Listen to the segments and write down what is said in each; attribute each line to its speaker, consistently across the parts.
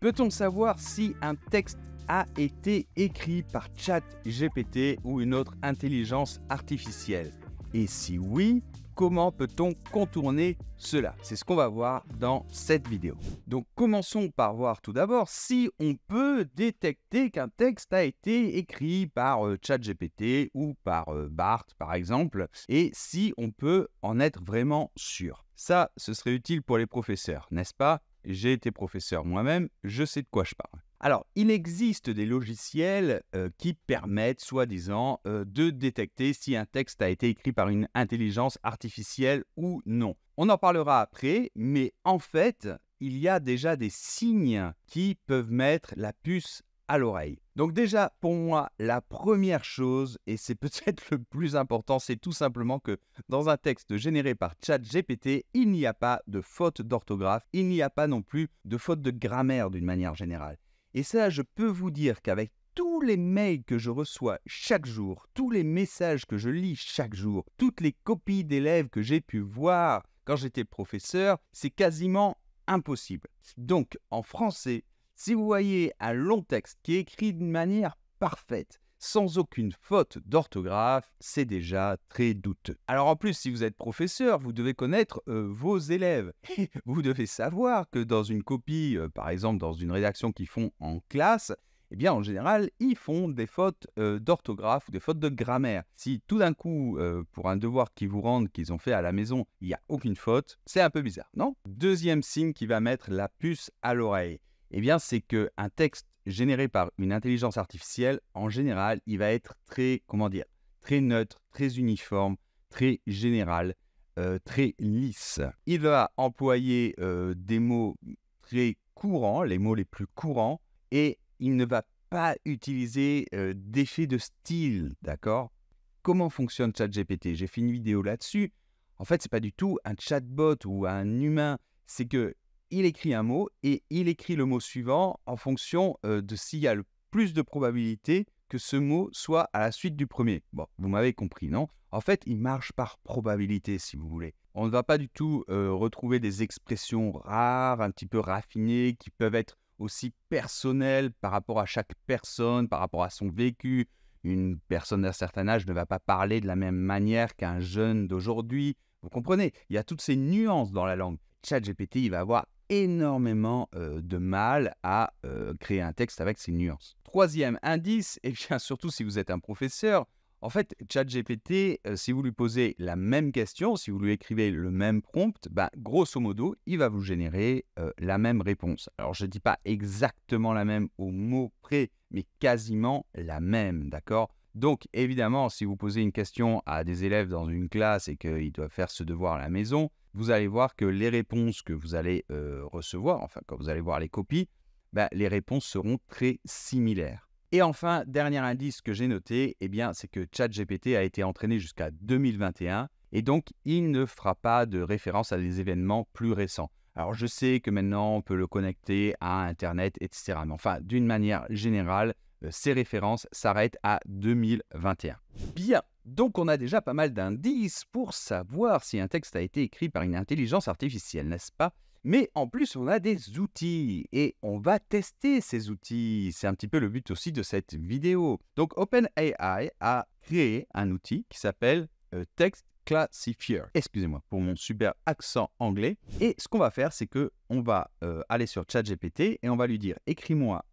Speaker 1: Peut-on savoir si un texte a été écrit par ChatGPT ou une autre intelligence artificielle Et si oui, comment peut-on contourner cela C'est ce qu'on va voir dans cette vidéo. Donc commençons par voir tout d'abord si on peut détecter qu'un texte a été écrit par euh, ChatGPT ou par euh, Bart par exemple, et si on peut en être vraiment sûr. Ça, ce serait utile pour les professeurs, n'est-ce pas j'ai été professeur moi-même, je sais de quoi je parle. Alors, il existe des logiciels euh, qui permettent, soi-disant, euh, de détecter si un texte a été écrit par une intelligence artificielle ou non. On en parlera après, mais en fait, il y a déjà des signes qui peuvent mettre la puce l'oreille. Donc déjà, pour moi, la première chose, et c'est peut-être le plus important, c'est tout simplement que dans un texte généré par ChatGPT, il n'y a pas de faute d'orthographe, il n'y a pas non plus de faute de grammaire d'une manière générale. Et ça, je peux vous dire qu'avec tous les mails que je reçois chaque jour, tous les messages que je lis chaque jour, toutes les copies d'élèves que j'ai pu voir quand j'étais professeur, c'est quasiment impossible. Donc, en français, si vous voyez un long texte qui est écrit d'une manière parfaite, sans aucune faute d'orthographe, c'est déjà très douteux. Alors en plus, si vous êtes professeur, vous devez connaître euh, vos élèves. vous devez savoir que dans une copie, euh, par exemple dans une rédaction qu'ils font en classe, eh bien en général, ils font des fautes euh, d'orthographe ou des fautes de grammaire. Si tout d'un coup, pour un devoir qu'ils vous rendent, qu'ils ont fait à la maison, il n'y a aucune faute, c'est un peu bizarre, non Deuxième signe qui va mettre la puce à l'oreille. Eh bien, c'est qu'un texte généré par une intelligence artificielle, en général, il va être très, comment dire, très neutre, très uniforme, très général, euh, très lisse. Il va employer euh, des mots très courants, les mots les plus courants, et il ne va pas utiliser euh, d'effet de style, d'accord Comment fonctionne ChatGPT J'ai fait une vidéo là-dessus. En fait, c'est pas du tout un chatbot ou un humain, c'est que il écrit un mot et il écrit le mot suivant en fonction euh, de s'il y a le plus de probabilité que ce mot soit à la suite du premier. Bon, vous m'avez compris, non En fait, il marche par probabilité, si vous voulez. On ne va pas du tout euh, retrouver des expressions rares, un petit peu raffinées, qui peuvent être aussi personnelles par rapport à chaque personne, par rapport à son vécu. Une personne d'un certain âge ne va pas parler de la même manière qu'un jeune d'aujourd'hui. Vous comprenez Il y a toutes ces nuances dans la langue. ChatGPT, il va avoir énormément euh, de mal à euh, créer un texte avec ses nuances. Troisième indice, et bien surtout si vous êtes un professeur, en fait, ChatGPT, euh, si vous lui posez la même question, si vous lui écrivez le même prompt, ben, grosso modo, il va vous générer la même réponse. Alors, je ne dis pas exactement la même au mot près, mais quasiment la même, d'accord donc, évidemment, si vous posez une question à des élèves dans une classe et qu'ils doivent faire ce devoir à la maison, vous allez voir que les réponses que vous allez euh, recevoir, enfin, quand vous allez voir les copies, bah, les réponses seront très similaires. Et enfin, dernier indice que j'ai noté, eh bien, c'est que ChatGPT a été entraîné jusqu'à 2021 et donc il ne fera pas de référence à des événements plus récents. Alors je sais que maintenant on peut le connecter à Internet, etc. Mais enfin, d'une manière générale, euh, ces références s'arrêtent à 2021. Bien, donc on a déjà pas mal d'indices pour savoir si un texte a été écrit par une intelligence artificielle, n'est-ce pas mais en plus, on a des outils et on va tester ces outils. C'est un petit peu le but aussi de cette vidéo. Donc, OpenAI a créé un outil qui s'appelle euh, Text Classifier. Excusez-moi pour mon super accent anglais. Et ce qu'on va faire, c'est que on va euh, aller sur ChatGPT et on va lui dire écris-moi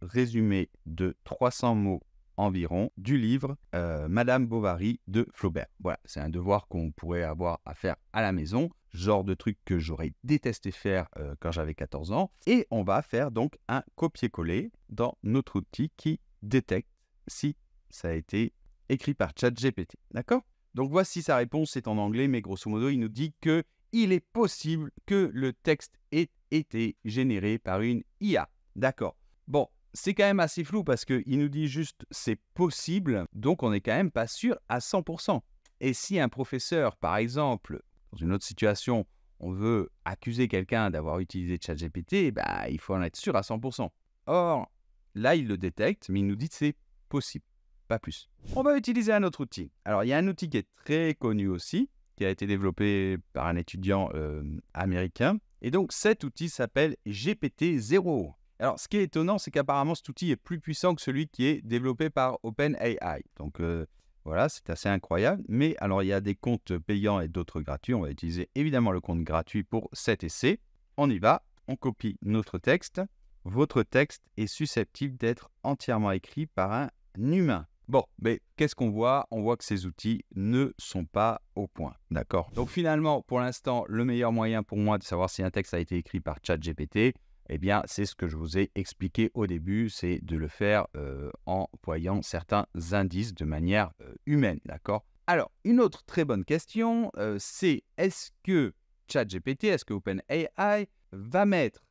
Speaker 1: résumé de 300 mots environ du livre euh, Madame Bovary de Flaubert. Voilà, c'est un devoir qu'on pourrait avoir à faire à la maison, genre de truc que j'aurais détesté faire euh, quand j'avais 14 ans. Et on va faire donc un copier-coller dans notre outil qui détecte si ça a été écrit par ChatGPT. D'accord Donc voici sa réponse, c'est en anglais, mais grosso modo, il nous dit que il est possible que le texte ait été généré par une IA. D'accord. Bon, c'est quand même assez flou parce qu'il nous dit juste c'est possible, donc on n'est quand même pas sûr à 100%. Et si un professeur, par exemple, dans une autre situation, on veut accuser quelqu'un d'avoir utilisé ChatGPT, bah, il faut en être sûr à 100%. Or, là, il le détecte, mais il nous dit c'est possible, pas plus. On va utiliser un autre outil. Alors, il y a un outil qui est très connu aussi, qui a été développé par un étudiant euh, américain. Et donc, cet outil s'appelle GPT-0. Alors, ce qui est étonnant, c'est qu'apparemment, cet outil est plus puissant que celui qui est développé par OpenAI. Donc, euh, voilà, c'est assez incroyable. Mais alors, il y a des comptes payants et d'autres gratuits. On va utiliser évidemment le compte gratuit pour cet essai. On y va, on copie notre texte. Votre texte est susceptible d'être entièrement écrit par un humain. Bon, mais qu'est-ce qu'on voit On voit que ces outils ne sont pas au point. D'accord Donc finalement, pour l'instant, le meilleur moyen pour moi de savoir si un texte a été écrit par ChatGPT, eh bien, c'est ce que je vous ai expliqué au début, c'est de le faire euh, en employant certains indices de manière euh, humaine, d'accord Alors, une autre très bonne question, euh, c'est est-ce que ChatGPT, est-ce que OpenAI va mettre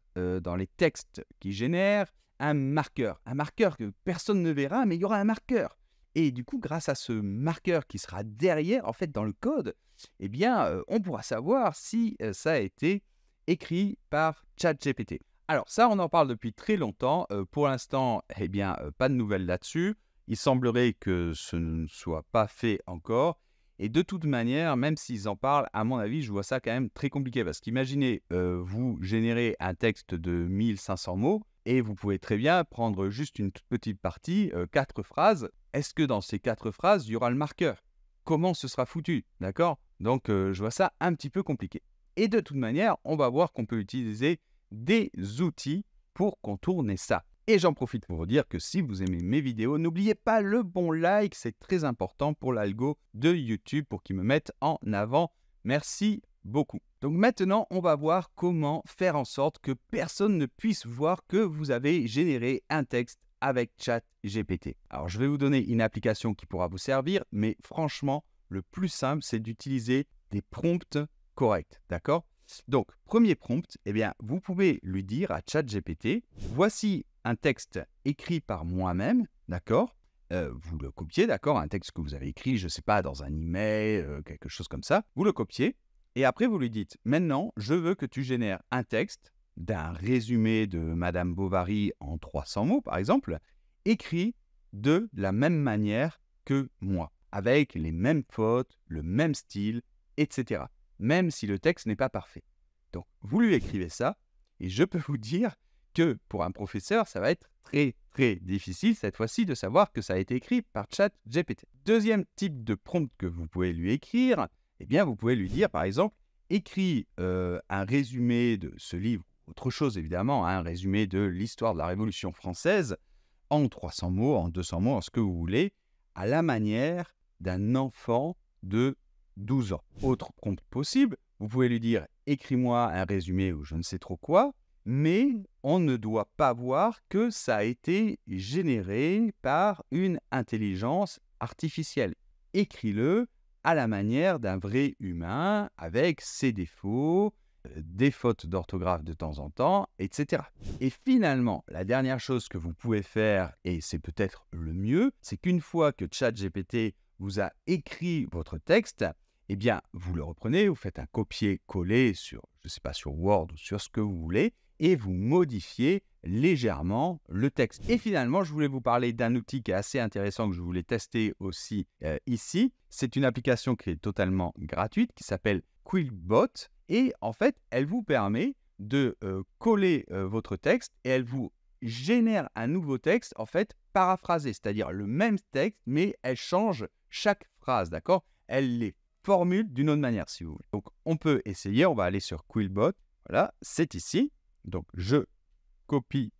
Speaker 1: dans les textes qu'il génère un marqueur, un marqueur que personne ne verra, mais il y aura un marqueur. Et du coup, grâce à ce marqueur qui sera derrière, en fait, dans le code, eh bien, on pourra savoir si ça a été écrit par ChatGPT. Alors ça, on en parle depuis très longtemps. Euh, pour l'instant, eh bien, euh, pas de nouvelles là-dessus. Il semblerait que ce ne soit pas fait encore. Et de toute manière, même s'ils en parlent, à mon avis, je vois ça quand même très compliqué. Parce qu'imaginez, euh, vous générez un texte de 1500 mots et vous pouvez très bien prendre juste une toute petite partie, quatre phrases. Est-ce que dans ces quatre phrases, il y aura le marqueur Comment ce sera foutu D'accord Donc, je vois ça un petit peu compliqué. Et de toute manière, on va voir qu'on peut utiliser des outils pour contourner ça. Et j'en profite pour vous dire que si vous aimez mes vidéos, n'oubliez pas le bon like, c'est très important pour l'algo de YouTube pour qu'ils me mettent en avant. Merci beaucoup. Donc maintenant, on va voir comment faire en sorte que personne ne puisse voir que vous avez généré un texte avec ChatGPT. Alors, je vais vous donner une application qui pourra vous servir, mais franchement, le plus simple, c'est d'utiliser des prompts corrects, d'accord donc, premier prompt, eh bien, vous pouvez lui dire à ChatGPT, voici un texte écrit par moi-même, d'accord euh, vous le copiez, d'accord Un texte que vous avez écrit, je ne sais pas, dans un email, euh, quelque chose comme ça. Vous le copiez et après vous lui dites maintenant, je veux que tu génères un texte d'un résumé de Madame Bovary en 300 mots, par exemple, écrit de la même manière que moi, avec les mêmes fautes, le même style, etc même si le texte n'est pas parfait. Donc, vous lui écrivez ça, et je peux vous dire que pour un professeur, ça va être très, très difficile cette fois-ci de savoir que ça a été écrit par ChatGPT. Deuxième type de prompt que vous pouvez lui écrire, eh bien, vous pouvez lui dire, par exemple, écris euh, un résumé de ce livre, autre chose évidemment, hein, un résumé de l'histoire de la Révolution française, en 300 mots, en 200 mots, en ce que vous voulez, à la manière d'un enfant de 12 ans. Autre compte possible, vous pouvez lui dire écris-moi un résumé ou je ne sais trop quoi, mais on ne doit pas voir que ça a été généré par une intelligence artificielle. Écris-le à la manière d'un vrai humain, avec ses défauts, euh, des fautes d'orthographe de temps en temps, etc. Et finalement, la dernière chose que vous pouvez faire, et c'est peut-être le mieux, c'est qu'une fois que ChatGPT vous a écrit votre texte, eh bien, vous le reprenez, vous faites un copier-coller sur, je ne sais pas, sur Word ou sur ce que vous voulez, et vous modifiez légèrement le texte. Et finalement, je voulais vous parler d'un outil qui est assez intéressant que je voulais tester aussi euh, ici. C'est une application qui est totalement gratuite qui s'appelle QuillBot et en fait, elle vous permet de euh, coller euh, votre texte et elle vous génère un nouveau texte en fait paraphrasé, c'est-à-dire le même texte mais elle change chaque phrase, d'accord Elle les formule d'une autre manière, si vous voulez. Donc, on peut essayer, on va aller sur Quillbot. Voilà, c'est ici. Donc, je copie,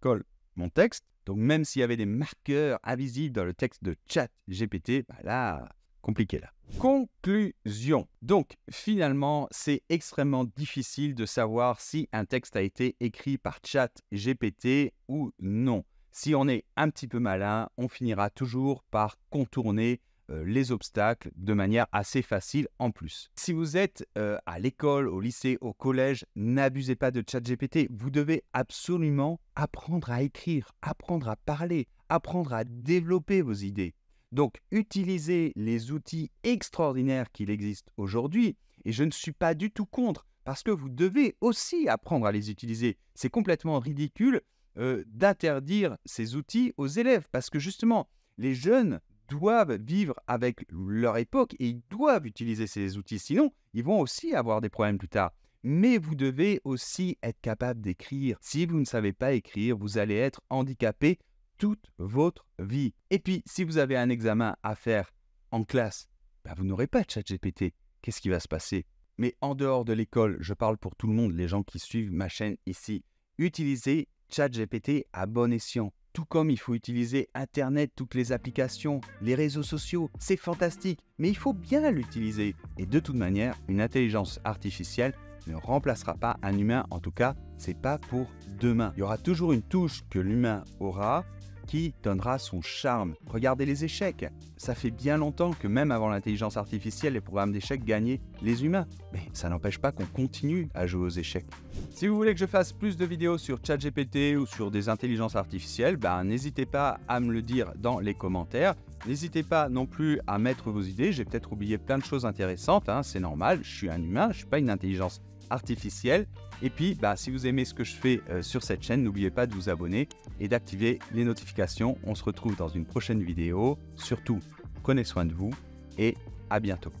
Speaker 1: colle mon texte. Donc, même s'il y avait des marqueurs invisibles dans le texte de chat GPT, bah là, compliqué là. Conclusion. Donc finalement, c'est extrêmement difficile de savoir si un texte a été écrit par chat GPT ou non. Si on est un petit peu malin, on finira toujours par contourner euh, les obstacles de manière assez facile en plus. Si vous êtes euh, à l'école, au lycée, au collège, n'abusez pas de ChatGPT. Vous devez absolument apprendre à écrire, apprendre à parler, apprendre à développer vos idées. Donc utilisez les outils extraordinaires qu'il existe aujourd'hui et je ne suis pas du tout contre parce que vous devez aussi apprendre à les utiliser. C'est complètement ridicule euh, d'interdire ces outils aux élèves parce que justement, les jeunes doivent vivre avec leur époque et ils doivent utiliser ces outils, sinon ils vont aussi avoir des problèmes plus tard. Mais vous devez aussi être capable d'écrire. Si vous ne savez pas écrire, vous allez être handicapé toute votre vie. Et puis, si vous avez un examen à faire en classe, bah, vous n'aurez pas de chat GPT. Qu'est-ce qui va se passer Mais en dehors de l'école, je parle pour tout le monde, les gens qui suivent ma chaîne ici, utilisez ChatGPT à bon escient. Tout comme il faut utiliser Internet, toutes les applications, les réseaux sociaux, c'est fantastique, mais il faut bien l'utiliser. Et de toute manière, une intelligence artificielle ne remplacera pas un humain, en tout cas, c'est pas pour demain. Il y aura toujours une touche que l'humain aura, qui donnera son charme. Regardez les échecs. Ça fait bien longtemps que même avant l'intelligence artificielle, les programmes d'échecs gagnaient les humains. Mais ça n'empêche pas qu'on continue à jouer aux échecs. Si vous voulez que je fasse plus de vidéos sur ChatGPT ou sur des intelligences artificielles, ben, n'hésitez pas à me le dire dans les commentaires. N'hésitez pas non plus à mettre vos idées. J'ai peut-être oublié plein de choses intéressantes. Hein, c'est normal, je suis un humain, je ne suis pas une intelligence artificielle. Et puis, bah, si vous aimez ce que je fais euh, sur cette chaîne, n'oubliez pas de vous abonner et d'activer les notifications. On se retrouve dans une prochaine vidéo. Surtout, prenez soin de vous et à bientôt.